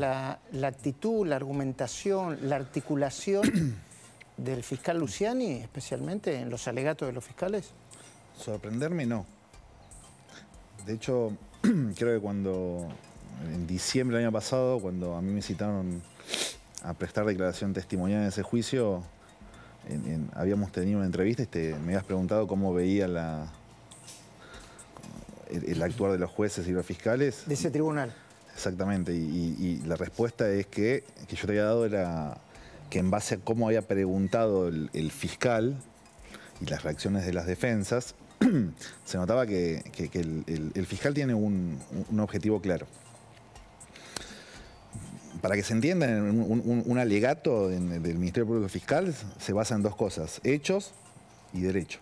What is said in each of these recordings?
la, actitud, la argumentación, la articulación del fiscal Luciani, especialmente en los alegatos de los fiscales? Sorprenderme no. De hecho, creo que cuando, en diciembre del año pasado, cuando a mí me citaron a prestar declaración testimonial en ese juicio, habíamos tenido una entrevista y me habías preguntado cómo veía la, el, actuar de los jueces y los fiscales. De ese tribunal. Exactamente, y, la respuesta es que, yo te había dado era que en base a cómo había preguntado el, fiscal y las reacciones de las defensas, se notaba que, el, fiscal tiene un, objetivo claro. Para que se entienda, un, alegato del Ministerio Público Fiscal se basa en dos cosas, hechos y derecho.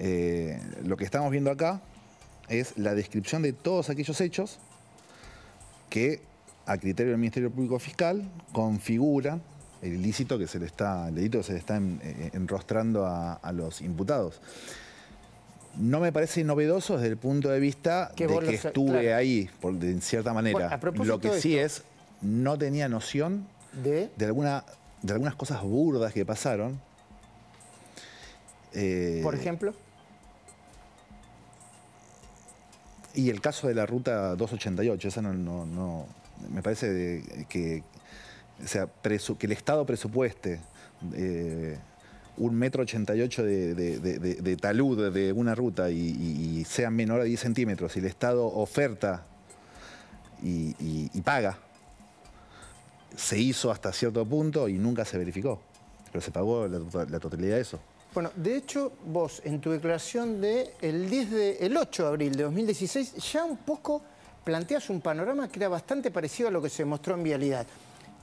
Eh, lo que estamos viendo acá es la descripción de todos aquellos hechos que, a criterio del Ministerio Público Fiscal, configuran el ilícito que se le está, el delito se le está eh, enrostrando a, los imputados no me parece novedoso desde el punto de vista de que estuve ahí, por, de, cierta manera. lo que sí es, no tenía noción de, de algunas cosas burdas que pasaron. Eh, por ejemplo. Y el caso de la ruta 288, esa no, me parece que, que el Estado presupueste eh, un metro 88 de, talud de una ruta y, sea menor a 10 centímetros, y el Estado oferta y, paga, se hizo hasta cierto punto y nunca se verificó, pero se pagó la totalidad de eso. Bueno, de hecho, vos en tu declaración del el 8 de abril de 2016 ya un poco planteas un panorama que era bastante parecido a lo que se mostró en Vialidad.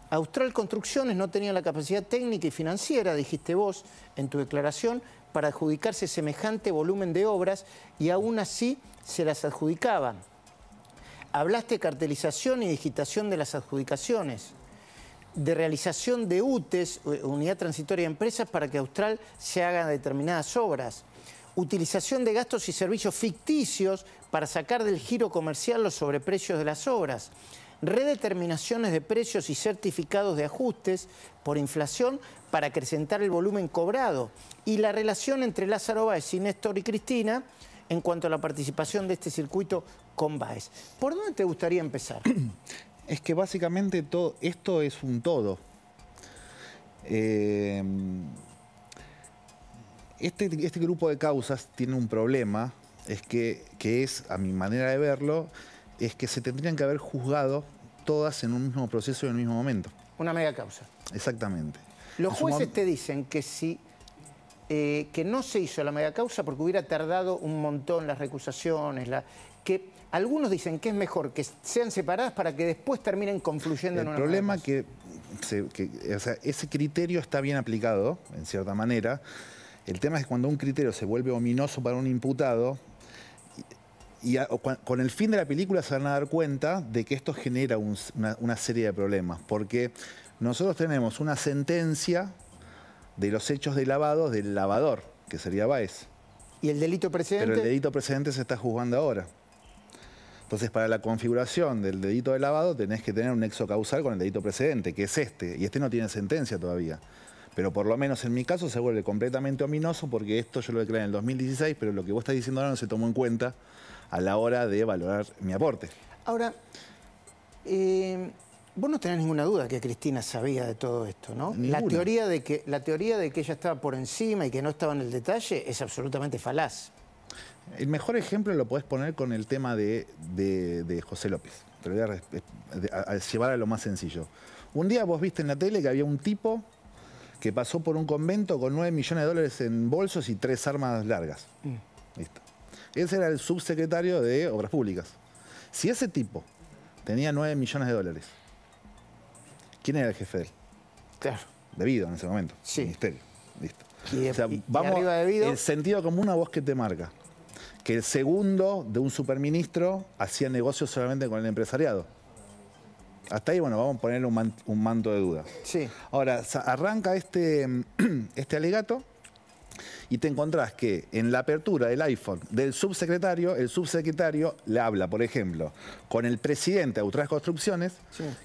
Austral Construcciones no tenía la capacidad técnica y financiera, dijiste vos en tu declaración, para adjudicarse semejante volumen de obras y aún así se las adjudicaban. Hablaste de cartelización y digitación de las adjudicaciones de realización de UTES, Unidad Transitoria de Empresas, para que Austral se haga determinadas obras. Utilización de gastos y servicios ficticios para sacar del giro comercial los sobreprecios de las obras. Redeterminaciones de precios y certificados de ajustes por inflación para acrecentar el volumen cobrado. Y la relación entre Lázaro Báez y Néstor y Cristina en cuanto a la participación de este circuito con Baez. ¿Por dónde te gustaría empezar? es que básicamente todo, esto es un todo. Eh, este, este, grupo de causas tiene un problema, es que, es, a mi manera de verlo, es que se tendrían que haber juzgado todas en un mismo proceso y en el mismo momento. Una mega causa. Exactamente. Los jueces te dicen que si eh, que no se hizo la mega causa porque hubiera tardado un montón las recusaciones, la, que algunos dicen que es mejor que sean separadas para que después terminen confluyendo el en una El problema que, que sea, ese criterio está bien aplicado, en cierta manera. El tema es que cuando un criterio se vuelve ominoso para un imputado, y con el fin de la película se van a dar cuenta de que esto genera una, serie de problemas, porque nosotros tenemos una sentencia de los hechos de lavado del lavador, que sería Baez. ¿Y el delito precedente? Pero el delito precedente se está juzgando ahora. Entonces, para la configuración del dedito de lavado tenés que tener un nexo causal con el dedito precedente, que es este, y este no tiene sentencia todavía. Pero por lo menos en mi caso se vuelve completamente ominoso porque esto yo lo declaré en el 2016, pero lo que vos estás diciendo ahora no se tomó en cuenta a la hora de valorar mi aporte. Ahora, eh, vos no tenés ninguna duda que Cristina sabía de todo esto, ¿no? La teoría, de que, la teoría de que ella estaba por encima y que no estaba en el detalle es absolutamente falaz. El mejor ejemplo lo podés poner con el tema de, José López. Te lo voy eh, a, llevar a lo más sencillo. Un día vos viste en la tele que había un tipo que pasó por un convento con 9 millones de dólares en bolsos y tres armas largas. Mm. Listo. Ese era el subsecretario de Obras Públicas. Si ese tipo tenía 9 millones de dólares, ¿quién era el jefe de él? Claro. Debido en ese momento. Sí. Ministerio. Listo. Y, o sea, vamos, el sentido común a vos que te marca que el segundo de un superministro hacía negocios solamente con el empresariado. Hasta ahí, bueno, vamos a ponerle un, manto de duda. Sí. Ahora, arranca este, este, alegato y te encontrás que en la apertura del iPhone del subsecretario, el subsecretario le habla, por ejemplo, con el presidente de otras Construcciones,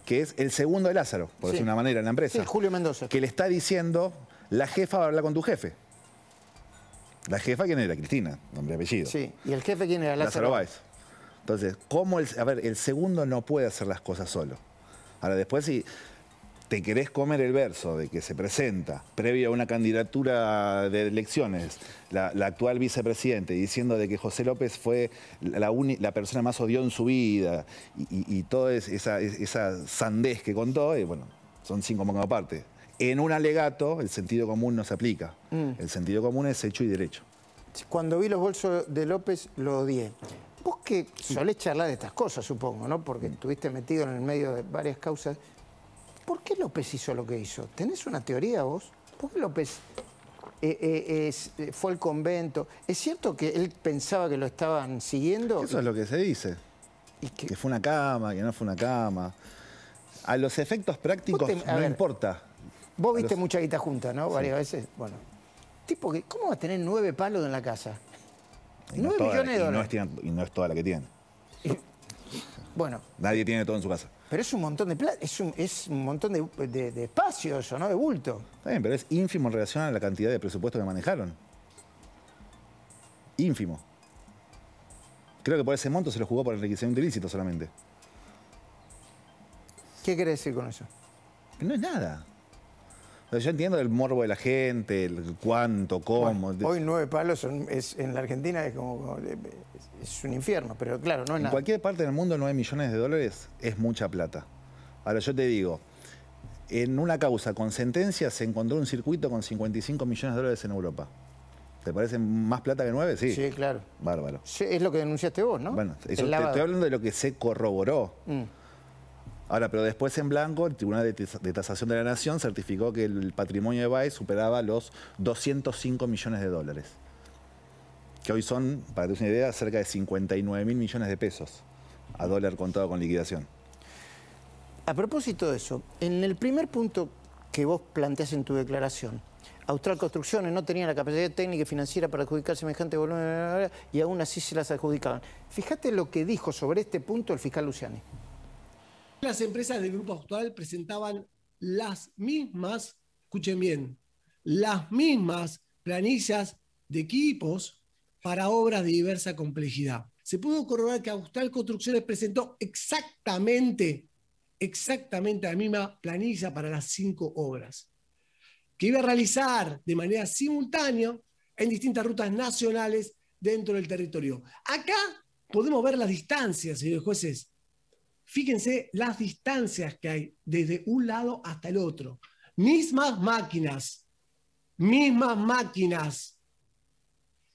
que es el segundo de Lázaro, por decir una manera, en la empresa. Julio Mendoza. Que le está diciendo, la jefa va a hablar con tu jefe. ¿La jefa quién era? Cristina, nombre y apellido. Sí, ¿y el jefe quién era? Lázaro, Báez. Entonces, ¿cómo el, a ver, el segundo no puede hacer las cosas solo? Ahora, después si te querés comer el verso de que se presenta previo a una candidatura de elecciones la, actual vicepresidente diciendo de que José López fue la, la persona más odió en su vida y, toda esa, esa sandez que contó, y eh, bueno, son cinco monos aparte. En un alegato el sentido común no se aplica. Mm. El sentido común es hecho y derecho. Cuando vi los bolsos de López lo odié. Vos que solés charlar de estas cosas, supongo, ¿no? Porque mm. estuviste metido en el medio de varias causas. ¿Por qué López hizo lo que hizo? ¿Tenés una teoría vos? ¿Por qué López eh, eh, eh, fue al convento? ¿Es cierto que él pensaba que lo estaban siguiendo? Eso es lo que se dice. que... fue una cama, que no fue una cama. A los efectos prácticos no importa. Vos viste mucha guita junta, ¿no? Varias veces. Bueno. Tipo ¿cómo vas a tener nueve palos en la casa? nueve no millones de dólares. no, es, toda la que tiene. Eh, bueno. Nadie tiene todo en su casa. Pero es un montón de plata, es un, montón de, de, espacio ¿no? De bulto. Está bien, pero es ínfimo en relación a la cantidad de presupuesto que manejaron. Ínfimo. Creo que por ese monto se lo jugó por enriquecimiento ilícito solamente. ¿Qué quiere decir con eso? No es nada. Yo entiendo el morbo de la gente, el cuánto, cómo. hoy nueve palos es, en la Argentina es como eh, es un infierno, pero claro, no es en nada. En cualquier parte del mundo nueve millones de dólares es mucha plata. Ahora yo te digo, en una causa con sentencia se encontró un circuito con 55 millones de dólares en Europa. ¿Te parece más plata que nueve? Sí. Sí, claro. Bárbaro. es lo que denunciaste vos, ¿no? Bueno, eso te, estoy hablando de lo que se corroboró. Mm. Ahora, pero después en blanco, el Tribunal de Tasación de la Nación certificó que el patrimonio de Baez superaba los 205 millones de dólares, que hoy son, para que una idea, cerca de 59 mil millones de pesos a dólar contado con liquidación. A propósito de eso, en el primer punto que vos planteas en tu declaración, Austral Construcciones no tenía la capacidad técnica y financiera para adjudicar semejante volumen y aún así se las adjudicaban. Fíjate lo que dijo sobre este punto el fiscal Luciani. Las empresas del Grupo Actual presentaban las mismas, escuchen bien, las mismas planillas de equipos para obras de diversa complejidad. Se pudo corroborar que Austral Construcciones presentó exactamente, exactamente la misma planilla para las cinco obras, que iba a realizar de manera simultánea en distintas rutas nacionales dentro del territorio. Acá podemos ver las distancias, señores jueces, Fíjense las distancias que hay desde un lado hasta el otro. Mismas máquinas, mismas máquinas.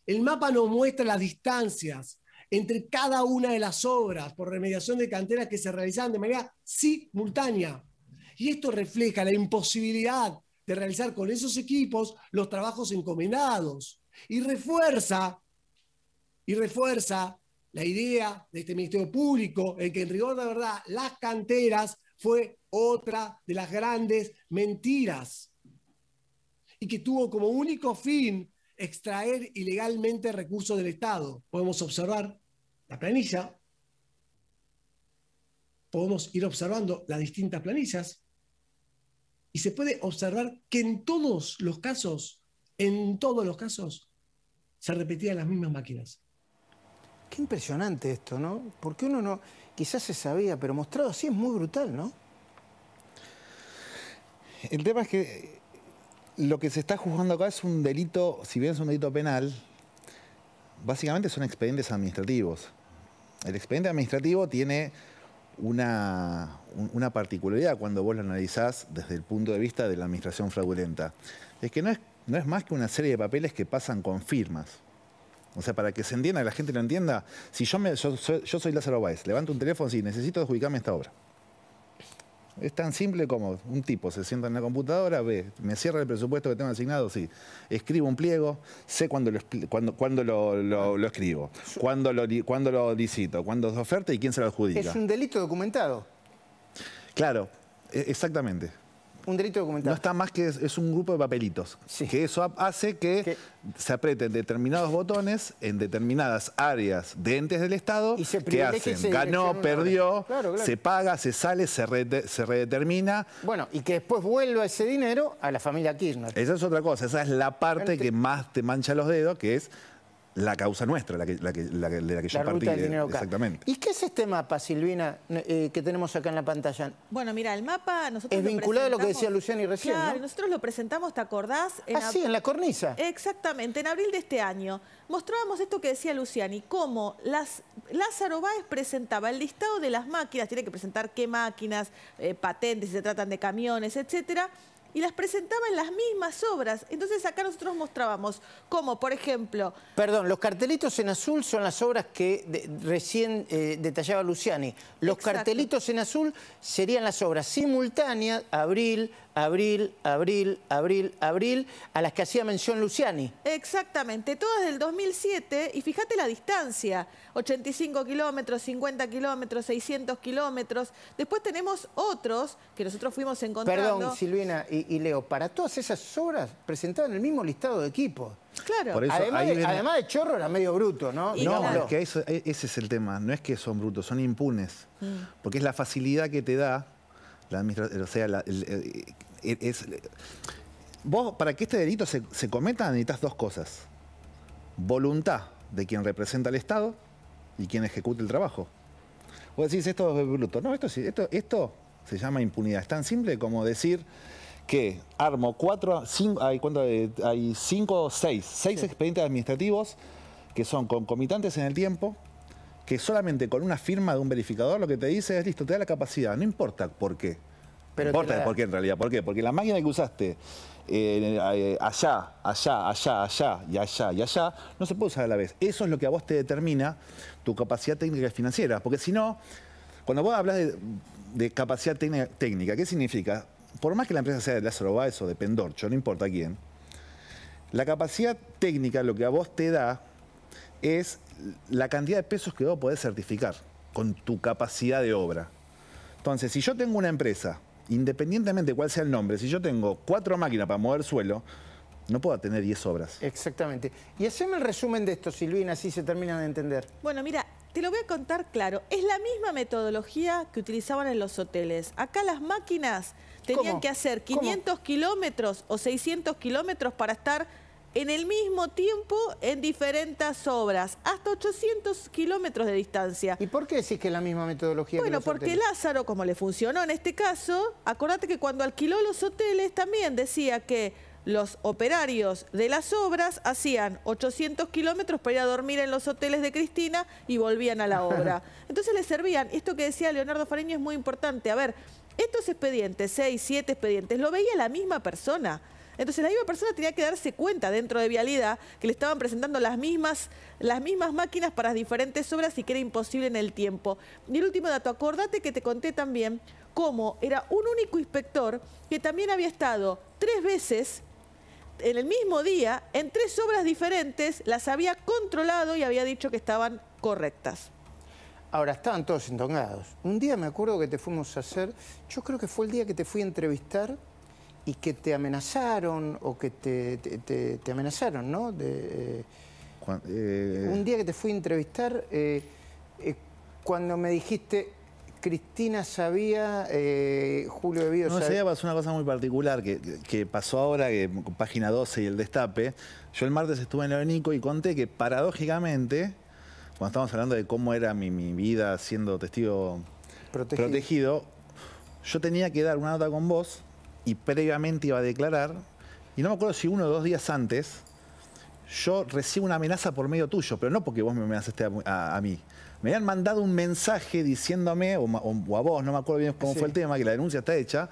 El mapa nos muestra las distancias entre cada una de las obras por remediación de canteras que se realizaban de manera simultánea. Y esto refleja la imposibilidad de realizar con esos equipos los trabajos encomendados y refuerza y refuerza la idea de este Ministerio Público, en que en rigor de verdad las canteras fue otra de las grandes mentiras y que tuvo como único fin extraer ilegalmente recursos del Estado. Podemos observar la planilla, podemos ir observando las distintas planillas y se puede observar que en todos los casos, en todos los casos, se repetían las mismas máquinas. Qué impresionante esto, ¿no? Porque uno no, quizás se sabía, pero mostrado así es muy brutal, ¿no? El tema es que lo que se está juzgando acá es un delito, si bien es un delito penal, básicamente son expedientes administrativos. El expediente administrativo tiene una, particularidad cuando vos lo analizás desde el punto de vista de la administración fraudulenta. Es que no es, no es más que una serie de papeles que pasan con firmas. O sea, para que se entienda, la gente lo entienda, si yo, me, yo, soy, Lázaro Báez, levanto un teléfono y necesito adjudicarme esta obra. Es tan simple como un tipo se sienta en la computadora, ve, me cierra el presupuesto que tengo asignado, sí. Escribo un pliego, sé cuándo lo, cuando, ah. lo, escribo, cuándo lo, cuando lo licito, cuándo es oferta y quién se lo adjudica. Es un delito documentado. Claro, e-, exactamente un delito documental. No está más que es, un grupo de papelitos. Sí. Que eso hace que, se aprieten determinados botones en determinadas áreas de entes del Estado y se que hacen se ganó, perdió, se paga, se sale, se, se, redetermina. Bueno, y que después vuelva ese dinero a la familia Kirchner. Esa es otra cosa, esa es la parte que más te mancha los dedos, que es la causa nuestra, la que, la que, la la que yo partí. exactamente. ¿Y qué es este mapa, Silvina, eh, que tenemos acá en la pantalla? Bueno, mira, el mapa nosotros. Es vinculado a lo que decía Luciani recién. Claro, nosotros lo presentamos, ¿te acordás? En ah, sí, en la cornisa. Exactamente, en abril de este año. Mostrábamos esto que decía Luciani, cómo las, Lázaro Báez presentaba el listado de las máquinas, tiene que presentar qué máquinas, eh, patentes, si se tratan de camiones, etcétera y las presentaba en las mismas obras. Entonces acá nosotros mostrábamos cómo, por ejemplo... Perdón, los cartelitos en azul son las obras que recién eh, detallaba Luciani. Los cartelitos en azul serían las obras simultáneas, abril, abril, abril, abril, abril, a las que hacía mención Luciani. Exactamente, todas del 2007 y fíjate la distancia, 85 kilómetros, 50 kilómetros, 600 kilómetros. Después tenemos otros que nosotros fuimos encontrando. Perdón, Silvina, y, Leo para todas esas obras en el mismo listado de equipos. Claro. además, de, chorro era medio bruto, ¿no? no, que e-, ese es el tema. No es que son brutos, son impunes. Mm. Porque es la facilidad que te da la administración. O sea, vos, para que este delito se, se cometa, necesitas dos cosas. Voluntad de quien representa al Estado y quien ejecute el trabajo. Vos decís, esto es bruto. No, esto, esto, esto se llama impunidad. Es tan simple como decir que armo cuatro, cinco, hay, eh, hay cinco, seis, seis expedientes administrativos que son concomitantes en el tiempo, que solamente con una firma de un verificador lo que te dice es listo, te da la capacidad, no importa por qué. no importa por qué en realidad, ¿por qué? Porque la máquina que usaste eh, eh, allá, allá, allá, allá y allá y allá, no se puede usar a la vez. Eso es lo que a vos te determina tu capacidad técnica y financiera. Porque si no, cuando vos hablas de capacidad técnica, ¿qué significa? por más que la empresa sea de Lázaro Báez o de Pendorcho, no importa quién, la capacidad técnica, lo que a vos te da, es la cantidad de pesos que vos podés certificar con tu capacidad de obra. Entonces, si yo tengo una empresa, independientemente de cuál sea el nombre, si yo tengo cuatro máquinas para mover suelo, no puedo tener diez obras. Exactamente. Y haceme el resumen de esto, Silvina, así se termina de entender. Bueno, mira, te lo voy a contar claro. Es la misma metodología que utilizaban en los hoteles. Acá las máquinas tenían que hacer 500 kilómetros o 600 kilómetros para estar en el mismo tiempo en diferentes obras, hasta 800 kilómetros de distancia. ¿Y por qué decís que es la misma metodología? Bueno, porque Lázaro, como le funcionó en este caso, acordate que cuando alquiló los hoteles también decía que los operarios de las obras hacían 800 kilómetros para ir a dormir en los hoteles de Cristina y volvían a la obra. Entonces les servían, esto que decía Leonardo Fariño es muy importante, a ver, estos expedientes, seis, siete expedientes, lo veía la misma persona. Entonces la misma persona tenía que darse cuenta dentro de Vialidad que le estaban presentando las mismas, las mismas máquinas para las diferentes obras y que era imposible en el tiempo. Y el último dato, acordate que te conté también cómo era un único inspector que también había estado tres veces en el mismo día en tres obras diferentes, las había controlado y había dicho que estaban correctas. Ahora, estaban todos entongados. Un día me acuerdo que te fuimos a hacer, yo creo que fue el día que te fui a entrevistar y que te amenazaron o que te, amenazaron, ¿no? Eh, eh, un día que te fui a entrevistar, eh, cuando me dijiste, Cristina sabía, Julio Bebido no, sabía... No, ese día pasó una cosa muy particular que, pasó ahora, que Página 12 y el Destape. Yo el martes estuve en el abanico y conté que paradójicamente cuando estábamos hablando de cómo era mi, vida siendo testigo protegido. yo tenía que dar una nota con vos y previamente iba a declarar, y no me acuerdo si uno o dos días antes, yo recibo una amenaza por medio tuyo, pero no porque vos me amenazaste a, mí. Me habían mandado un mensaje diciéndome, o, a vos, no me acuerdo bien cómo fue el tema, que la denuncia está hecha,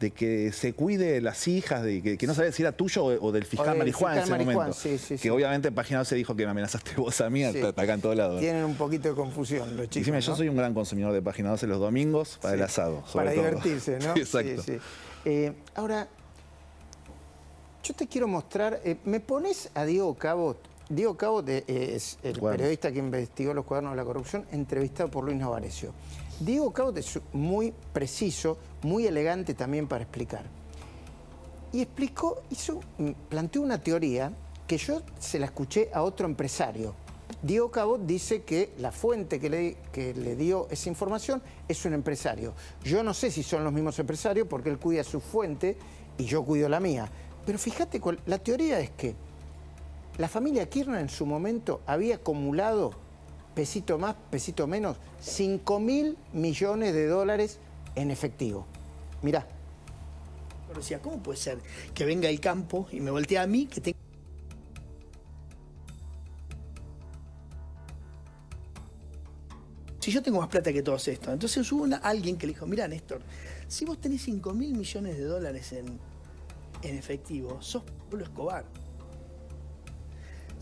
de que se cuide las hijas, de que, no sabía si era tuyo o, del fiscal en ese momento. que obviamente en Página 12 dijo que me amenazaste vos a mí, acá en todos lados. Tienen un poquito de confusión los chicos. yo soy un gran consumidor de Página 12 los domingos para el asado. para divertirse, ¿no? exacto. Eh, ahora, yo te quiero mostrar, eh, ¿me pones a Diego Cabot Diego Cabo eh, es el periodista que investigó los cuadernos de la corrupción, entrevistado por Luis Novarezio. Diego Cabo es muy preciso, muy elegante también para explicar. Y explicó, hizo, planteó una teoría que yo se la escuché a otro empresario. Diego Cabot dice que la fuente que le, que le, dio esa información es un empresario. Yo no sé si son los mismos empresarios porque él cuida su fuente y yo cuido la mía. Pero fíjate, la teoría es que la familia Kirchner en su momento había acumulado, pesito más, pesito menos, 5 mil millones de dólares en efectivo. Mirá. Pero decía, ¿cómo puede ser que venga el campo y me voltea a mí, que tenga... si yo tengo más plata que todos estos. Entonces hubo alguien que le dijo, mira Néstor, si vos tenés 5 mil millones de dólares en, en efectivo, sos Pablo Escobar.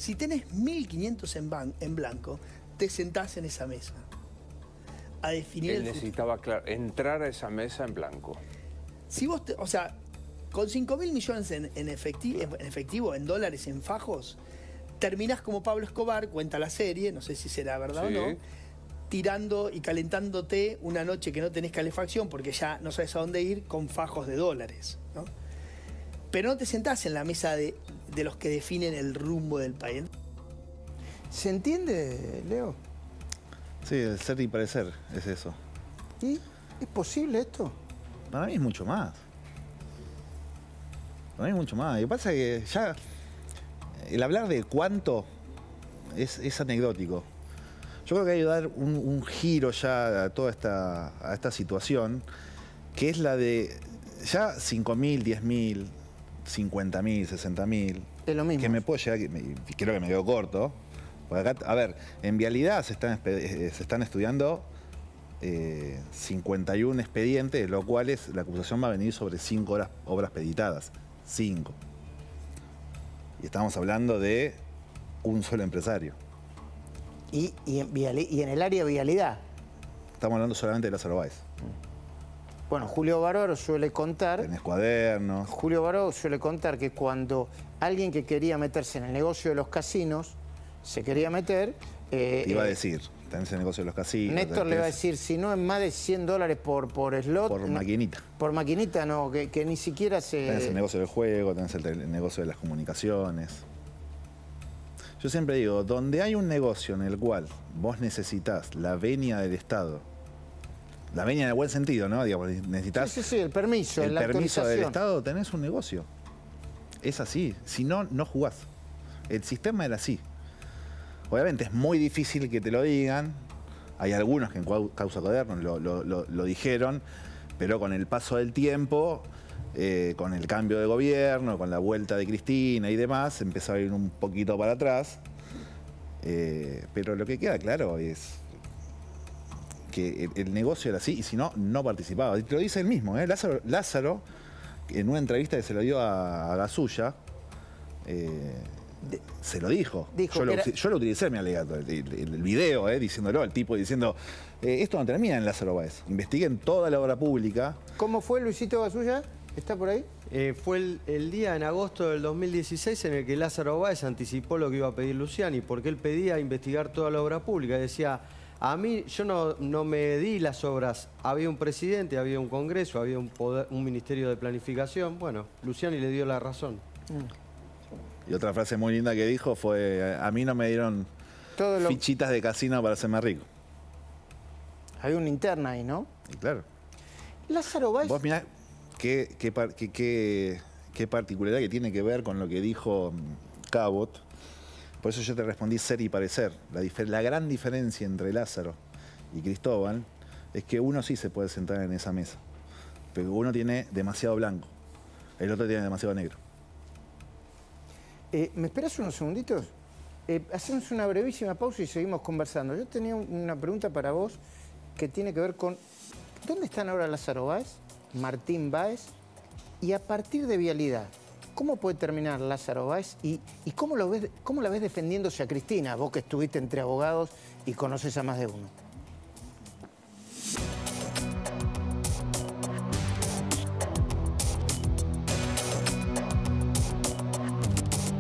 Si tenés 1500 en, en blanco, te sentás en esa mesa a definir. necesitaba claro, entrar a esa mesa en blanco. Si vos, o sea, con 5.000 millones en, efectivo, en, dólares, en fajos, terminás como Pablo Escobar, cuenta la serie, no sé si será verdad o no, tirando y calentándote una noche que no tenés calefacción porque ya no sabes a dónde ir con fajos de dólares. ¿no? pero no te sentás en la mesa de, los que definen el rumbo del país. ¿Se entiende, Leo? Sí, el ser y parecer es eso. ¿Y es posible esto? Para mí es mucho más. Para mí es mucho más. Lo pasa que ya el hablar de cuánto es, anecdótico. Yo creo que hay que dar un, giro ya a toda esta, a esta situación, que es la de ya 5.000, 10.000, 50.000, mil, 60 mil. lo mismo. Que me puedo llegar, y creo que me quedo corto. a ver, en vialidad se están, eh, eh, se están estudiando 51 eh, expedientes, lo cual es, la acusación va a venir sobre 5 horas, obras peditadas. 5. Y estamos hablando de un solo empresario. Y, y, en, el área de vialidad. Estamos hablando solamente de las Báez. Bueno, Julio Baroro suele contar... Tenés cuadernos. Julio Baró suele contar que cuando alguien que quería meterse en el negocio de los casinos, se quería meter... Eh, Iba a eh, decir, tenés el negocio de los casinos... Néstor le va a decir, si no es más de 100 dólares por, por slot... Por maquinita. Por maquinita, no, que, ni siquiera se... Tenés el negocio del juego, tenés el, el negocio de las comunicaciones. Yo siempre digo, donde hay un negocio en el cual vos necesitas la venia del Estado la veña en el buen sentido, ¿no? Pues, necesitas. Sí, sí, el permiso. El permiso del Estado, tenés un negocio. Es así. Si no, no jugás. El sistema era así. Obviamente es muy difícil que te lo digan. Hay algunos que en causa Coderno lo, dijeron, pero con el paso del tiempo eh, con el cambio de gobierno, con la vuelta de Cristina y demás, empezó a ir un poquito para atrás. Eh, pero lo que queda claro es que el, negocio era así y si no, no participaba. Y te lo dice él mismo, ¿eh? Lázaro, en una entrevista que se lo dio a, a eh, se lo dijo. yo, lo, utilicé en mi alegato, el, el, video, eh, diciéndolo, al tipo diciendo, eh, esto no termina en Lázaro Báez, investiguen toda la obra pública. ¿Cómo fue Luisito Gasulla ¿Está por ahí? fue el, día en agosto del 2016 en el que Lázaro Báez anticipó lo que iba a pedir Luciani, porque él pedía investigar toda la obra pública, decía... A mí, yo no, no me di las obras. Había un presidente, había un congreso, había un, poder, un ministerio de planificación. Bueno, Luciani le dio la razón. Mm. Y otra frase muy linda que dijo fue, a mí no me dieron fichitas de casino para hacerme rico. Hay una interna ahí, ¿no? claro. Lázaro Vos qué, qué, qué particularidad que tiene que ver con lo que dijo mm, Cabot por eso yo te respondí ser y parecer. La, gran diferencia entre Lázaro y Cristóbal es que uno sí se puede sentar en esa mesa, pero uno tiene demasiado blanco, el otro tiene demasiado negro. Eh, ¿Me esperas unos segunditos? Eh, hacemos una brevísima pausa y seguimos conversando. Yo tenía una pregunta para vos que tiene que ver con ¿Dónde están ahora Lázaro Báez, Martín Báez y a partir de Vialidad? ¿Cómo puede terminar Lázaro Báez y, cómo, lo cómo la ves defendiéndose a Cristina, vos que estuviste entre abogados y conoces a más de uno?